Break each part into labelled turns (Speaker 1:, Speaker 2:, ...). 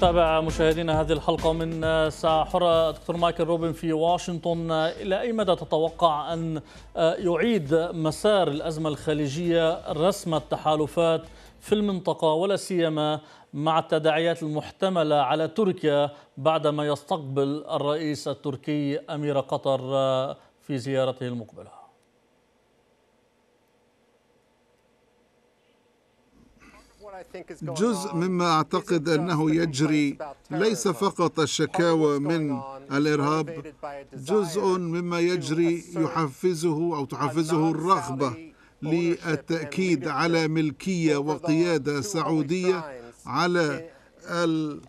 Speaker 1: نتابع مشاهدينا هذه الحلقة من ساعة حرة دكتور مايكل روبن في واشنطن إلى أي مدى تتوقع أن يعيد مسار الأزمة الخليجية رسم التحالفات في المنطقة ولا سيما مع التداعيات المحتملة على تركيا بعدما يستقبل الرئيس التركي أمير قطر في زيارته المقبله
Speaker 2: جزء مما اعتقد انه يجري ليس فقط الشكاوى من الارهاب جزء مما يجري يحفزه او تحفزه الرغبه للتاكيد على ملكيه وقياده سعوديه على ال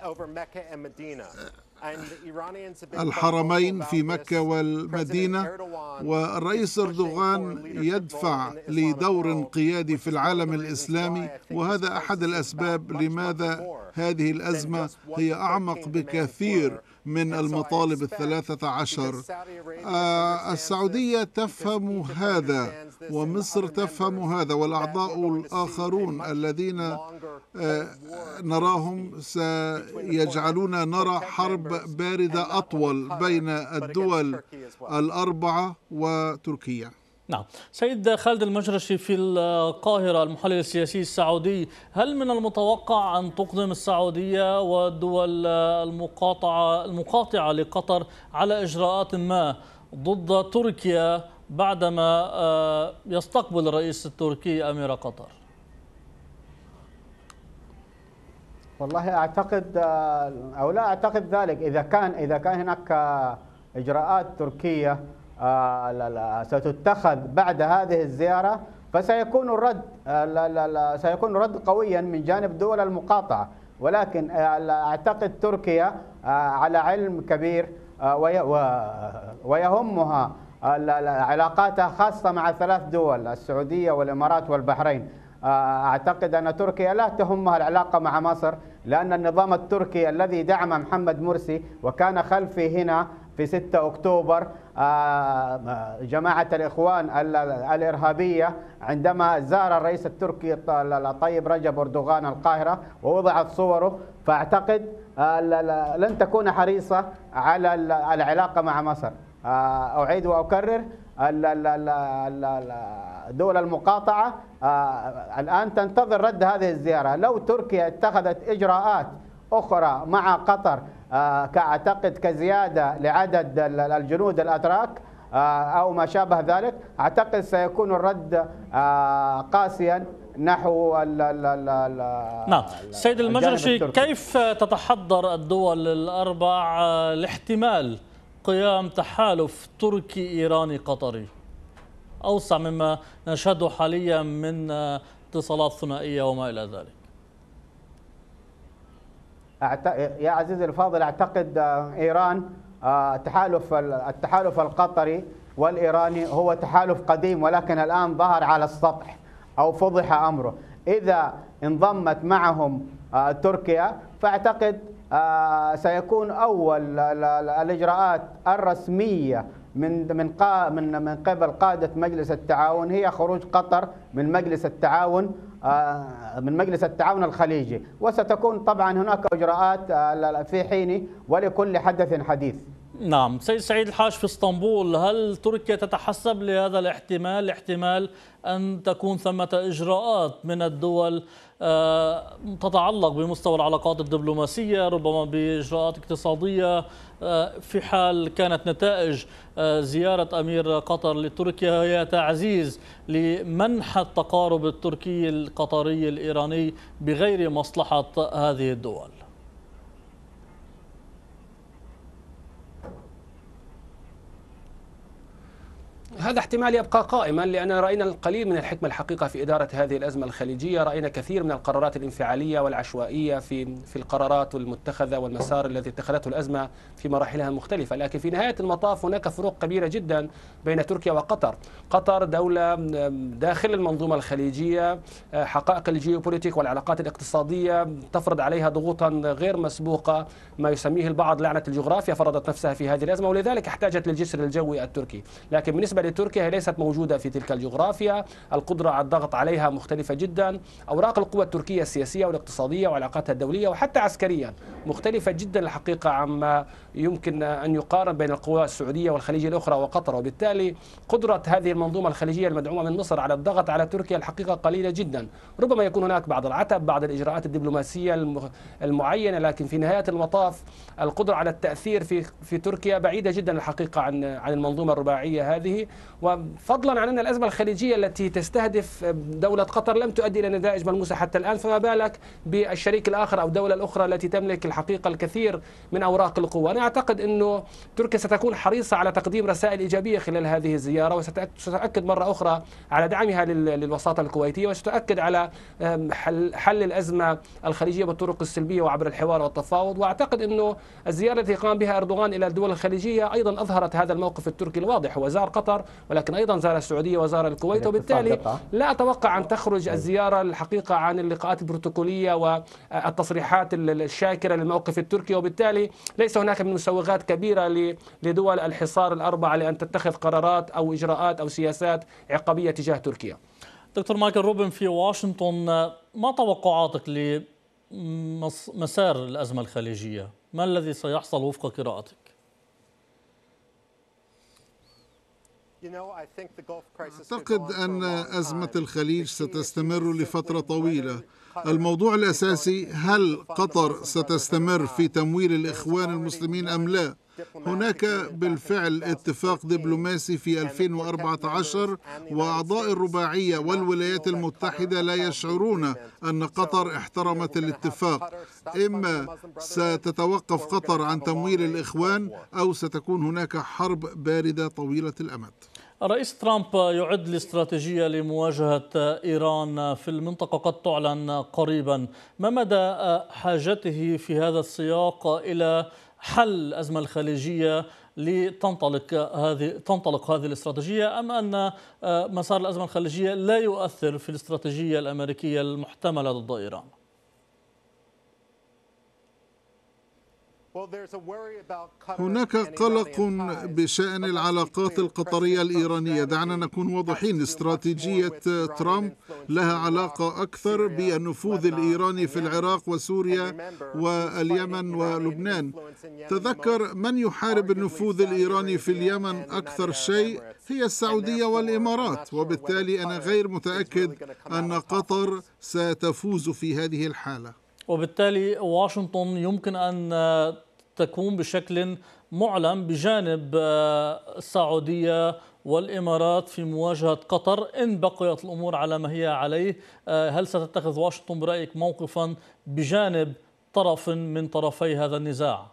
Speaker 2: الحرمين في مكة والمدينة والرئيس أردوغان يدفع لدور قيادي في العالم الإسلامي وهذا أحد الأسباب لماذا هذه الأزمة هي أعمق بكثير من المطالب الثلاثة عشر آه، السعودية تفهم هذا ومصر تفهم هذا والأعضاء الآخرون الذين آه، نراهم سيجعلون نرى حرب باردة أطول بين الدول الأربعة وتركيا
Speaker 1: نعم سيد خالد المجرشي في القاهرة المحلل السياسي السعودي هل من المتوقع أن تقدم السعودية والدول المقاطعة, المقاطعة لقطر على إجراءات ما ضد تركيا بعدما آه، يستقبل الرئيس التركي أمير قطر
Speaker 3: والله أعتقد آه، أو لا أعتقد ذلك إذا كان إذا كان هناك آه، إجراءات تركية آه، ستتخذ بعد هذه الزيارة فسيكون الرد آه، سيكون رد قويا من جانب دول المقاطعة ولكن آه، أعتقد تركيا على علم كبير ويهمها علاقاتها خاصة مع ثلاث دول السعودية والإمارات والبحرين أعتقد أن تركيا لا تهمها العلاقة مع مصر لأن النظام التركي الذي دعم محمد مرسي وكان خلفي هنا في 6 أكتوبر آه، آه، جماعة الإخوان الإرهابية عندما زار الرئيس التركي الطيب رجب أردوغان القاهرة ووضعت صوره فأعتقد آه، لن تكون حريصة على العلاقة مع مصر أعيد وأكرر دول المقاطعة الآن تنتظر رد هذه الزيارة لو تركيا اتخذت إجراءات أخرى مع قطر آه، كأعتقد كزيادة لعدد الجنود الأتراك آه، أو ما شابه ذلك أعتقد سيكون الرد آه، قاسيا نحو ال ال ال الـ
Speaker 1: نعم سيد المجرشي كيف تتحضر الدول الأربع لاحتمال قيام تحالف تركي إيراني قطري أوسع مما نشهده حاليا من اتصالات ثنائية وما إلى ذلك
Speaker 3: يا عزيزي الفاضل اعتقد آه، ايران آه، التحالف التحالف القطري والايراني هو تحالف قديم ولكن الان ظهر على السطح او فضح امره اذا انضمت معهم آه، تركيا فاعتقد سيكون اول الاجراءات الرسميه من من من من قبل قادة مجلس التعاون هي خروج قطر من مجلس التعاون آه، من مجلس التعاون الخليجي وستكون طبعا هناك إجراءات آه، في حين ولكل حدث حديث
Speaker 1: نعم سيد سعيد الحاج في اسطنبول هل تركيا تتحسب لهذا الاحتمال احتمال أن تكون ثمة إجراءات من الدول آه، تتعلق بمستوى العلاقات الدبلوماسية ربما بإجراءات اقتصادية آه، في حال كانت نتائج آه، زيارة أمير قطر لتركيا هي تعزيز لمنحى التقارب التركي القطري الإيراني بغير مصلحة
Speaker 4: هذه الدول هذا احتمال يبقى قائما لأننا رأينا القليل من الحكمة الحقيقة في إدارة هذه الأزمة الخليجية رأينا كثير من القرارات الانفعالية والعشوائية في في القرارات المتخذة والمسار الذي اتخذته الأزمة في مراحلها المختلفة لكن في نهاية المطاف هناك فروق كبيرة جدا بين تركيا وقطر قطر دولة داخل المنظومة الخليجية حقائق الجيوبوليتيك والعلاقات الاقتصادية تفرض عليها ضغوطا غير مسبوقة ما يسميه البعض لعنة الجغرافيا فرضت نفسها في هذه الأزمة ولذلك احتاجت للجسر الجوي التركي لكن بالنسبة لتركيا تركيا ليست موجودة في تلك الجغرافيا القدرة على الضغط عليها مختلفة جدا أوراق القوى التركية السياسية والاقتصادية وعلاقاتها الدولية وحتى عسكريا مختلفة جدا الحقيقة عما يمكن أن يقارن بين القوى السعودية والخليج الأخرى وقطر وبالتالي قدرة هذه المنظومة الخليجية المدعومة من مصر على الضغط على تركيا الحقيقة قليلة جدا ربما يكون هناك بعض العتب بعض الإجراءات الدبلوماسية المعينة لكن في نهاية المطاف القدرة على التأثير في في تركيا بعيدة جدا الحقيقة عن عن المنظومة الرباعية هذه وفضلا عن أن الأزمة الخليجية التي تستهدف دولة قطر لم تؤدي إلى نتائج ملموسة حتى الآن فما بالك بالشريك الآخر أو الدولة الأخرى التي تملك الحقيقة الكثير من أوراق القوة أنا أعتقد أنه تركيا ستكون حريصة على تقديم رسائل إيجابية خلال هذه الزيارة وستؤكد مرة أخرى على دعمها للوساطة الكويتية وستؤكد على حل, الأزمة الخليجية بالطرق السلبية وعبر الحوار والتفاوض وأعتقد أنه الزيارة التي قام بها أردوغان إلى الدول الخليجية أيضا أظهرت هذا الموقف التركي الواضح وزار قطر ولكن أيضا زار السعودية وزار الكويت وبالتالي لا أتوقع أن تخرج الزيارة الحقيقة عن اللقاءات البروتوكولية والتصريحات الشاكرة للموقف التركي وبالتالي ليس هناك من مسوغات كبيرة لدول الحصار الأربعة لأن تتخذ قرارات أو إجراءات أو سياسات عقابية تجاه تركيا دكتور مايكل روبن في واشنطن ما توقعاتك
Speaker 1: لمسار الأزمة الخليجية؟ ما الذي سيحصل وفق قراءتك؟
Speaker 3: أعتقد أن
Speaker 2: أزمة الخليج ستستمر لفترة طويلة. الموضوع الأساسي هل قطر ستستمر في تمويل الإخوان المسلمين أم لا؟ هناك بالفعل اتفاق دبلوماسي في 2014 وأعضاء الرباعية والولايات المتحدة لا يشعرون أن قطر احترمت الاتفاق إما ستتوقف قطر عن تمويل الإخوان أو ستكون
Speaker 1: هناك حرب باردة طويلة الأمد الرئيس ترامب يعد الاستراتيجية لمواجهة إيران في المنطقة قد تعلن قريبا ما مدى حاجته في هذا السياق إلى حل الأزمة الخليجية لتنطلق هذه تنطلق هذه الاستراتيجيه ام ان آه، مسار الازمه الخليجيه لا يؤثر في الاستراتيجيه الامريكيه المحتمله ضد ايران؟
Speaker 2: هناك قلق بشأن العلاقات القطرية الإيرانية دعنا نكون واضحين استراتيجية ترامب لها علاقة أكثر بالنفوذ الإيراني في العراق وسوريا واليمن ولبنان تذكر من يحارب النفوذ الإيراني في اليمن أكثر شيء هي السعودية والإمارات وبالتالي أنا
Speaker 1: غير متأكد أن قطر ستفوز في هذه الحالة وبالتالي واشنطن يمكن أن آه، تكون بشكل معلن بجانب آه، السعودية والإمارات في مواجهة قطر إن بقيت الأمور على ما هي عليه آه، هل ستتخذ واشنطن برأيك موقفا بجانب طرف من طرفي هذا النزاع؟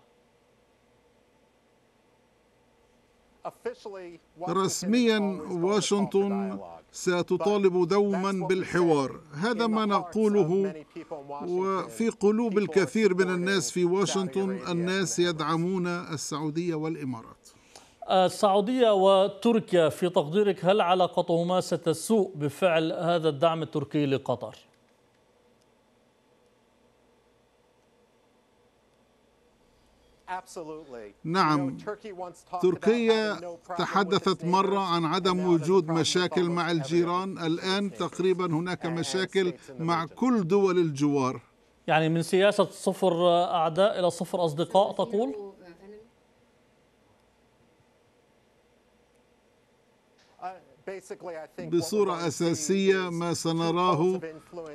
Speaker 2: رسميا
Speaker 1: واشنطن ستطالب
Speaker 2: دوما بالحوار هذا ما نقوله وفي قلوب الكثير من الناس في واشنطن الناس يدعمون السعودية والإمارات
Speaker 1: السعودية وتركيا في تقديرك هل علاقتهما ستسوء بفعل هذا الدعم التركي لقطر؟
Speaker 2: نعم تركيا تحدثت مرة عن عدم وجود مشاكل مع الجيران
Speaker 1: الآن تقريبا هناك مشاكل مع كل دول الجوار يعني من سياسة صفر أعداء إلى صفر أصدقاء تقول؟
Speaker 3: بصورة
Speaker 2: أساسية ما سنراه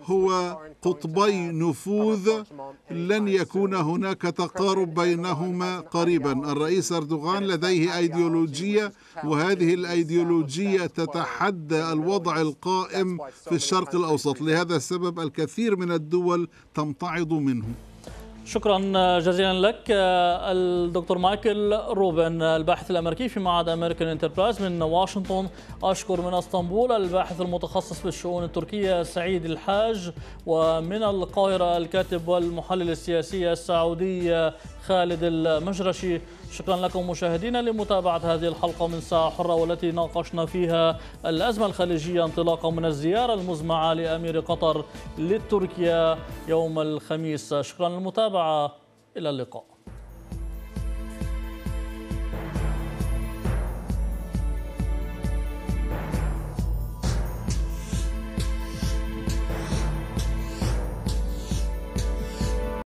Speaker 2: هو قطبي نفوذ لن يكون هناك تقارب بينهما قريبا الرئيس أردوغان لديه أيديولوجية وهذه الأيديولوجية تتحدى الوضع القائم في الشرق الأوسط لهذا السبب الكثير من الدول تمتعض منه
Speaker 1: شكرا جزيلا لك آه، الدكتور مايكل روبن الباحث الامريكي في معهد امريكان انتربرايز من واشنطن اشكر من اسطنبول الباحث المتخصص في الشؤون التركيه سعيد الحاج ومن القاهره الكاتب والمحلل السياسي السعودي خالد المجرشي شكرا لكم مشاهدينا لمتابعة هذه الحلقة من ساعة حرة والتي ناقشنا فيها الأزمة الخليجية انطلاقا من الزيارة المزمعة لأمير قطر لتركيا يوم الخميس شكرا للمتابعة إلى اللقاء